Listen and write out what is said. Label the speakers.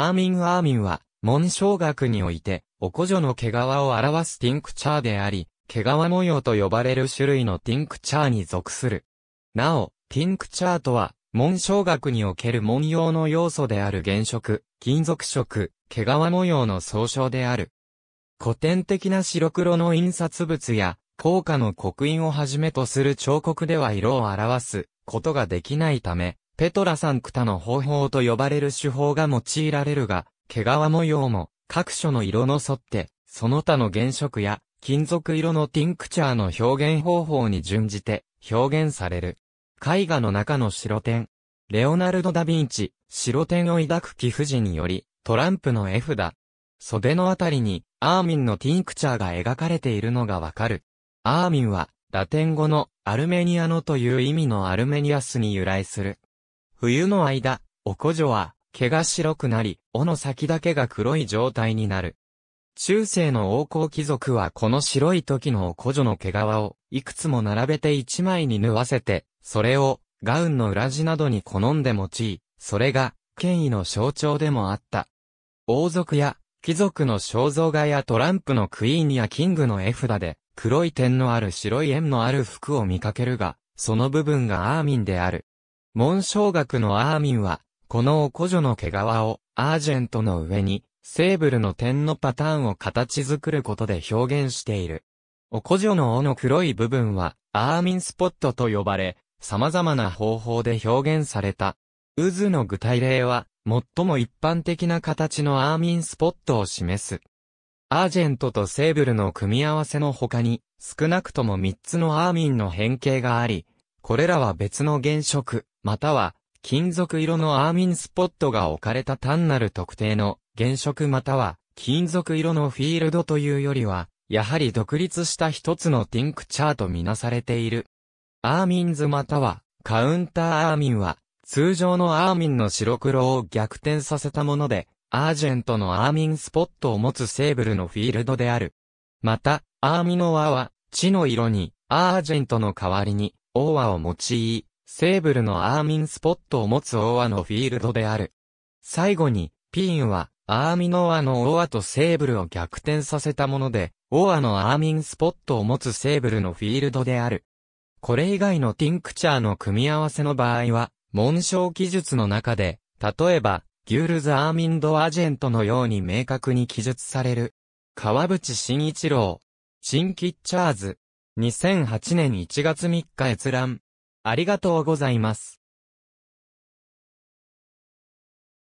Speaker 1: アーミン・アーミンは、紋章学において、おこじょの毛皮を表すティンクチャーであり、毛皮模様と呼ばれる種類のティンクチャーに属する。なお、ティンクチャーとは、紋章学における紋様の要素である原色、金属色、毛皮模様の総称である。古典的な白黒の印刷物や、硬貨の刻印をはじめとする彫刻では色を表すことができないため、ペトラサンクタの方法と呼ばれる手法が用いられるが、毛皮模様も各所の色の沿って、その他の原色や金属色のティンクチャーの表現方法に準じて表現される。絵画の中の白点。レオナルド・ダ・ヴィンチ、白点を抱く貴婦人により、トランプの絵札。袖のあたりに、アーミンのティンクチャーが描かれているのがわかる。アーミンは、ラテン語のアルメニアのという意味のアルメニアスに由来する。冬の間、おこじょは、毛が白くなり、尾の先だけが黒い状態になる。中世の王侯貴族はこの白い時のおこじょの毛皮を、いくつも並べて一枚に縫わせて、それを、ガウンの裏地などに好んで用い、それが、権威の象徴でもあった。王族や、貴族の肖像画やトランプのクイーンやキングの絵札で、黒い点のある白い円のある服を見かけるが、その部分がアーミンである。紋章学のアーミンは、このお古女の毛皮をアージェントの上に、セーブルの点のパターンを形作ることで表現している。お古女の尾の黒い部分は、アーミンスポットと呼ばれ、様々な方法で表現された。渦の具体例は、最も一般的な形のアーミンスポットを示す。アージェントとセーブルの組み合わせの他に、少なくとも3つのアーミンの変形があり、これらは別の原色、または、金属色のアーミンスポットが置かれた単なる特定の原色または金属色のフィールドというよりは、やはり独立した一つのティンクチャーとみなされている。アーミンズまたはカウンターアーミンは、通常のアーミンの白黒を逆転させたもので、アージェントのアーミンスポットを持つセーブルのフィールドである。また、アーミノワは、地の色に、アージェントの代わりに、オーワを用い、セーブルのアーミンスポットを持つオアのフィールドである。最後に、ピンは、アーミノアのオアとセーブルを逆転させたもので、オアのアーミンスポットを持つセーブルのフィールドである。これ以外のティンクチャーの組み合わせの場合は、紋章記述の中で、例えば、ギュールズ・アーミンド・アジェントのように明確に記述される。川淵慎一郎、新キッチャーズ、2008年1月3日閲覧。ありがとうございます。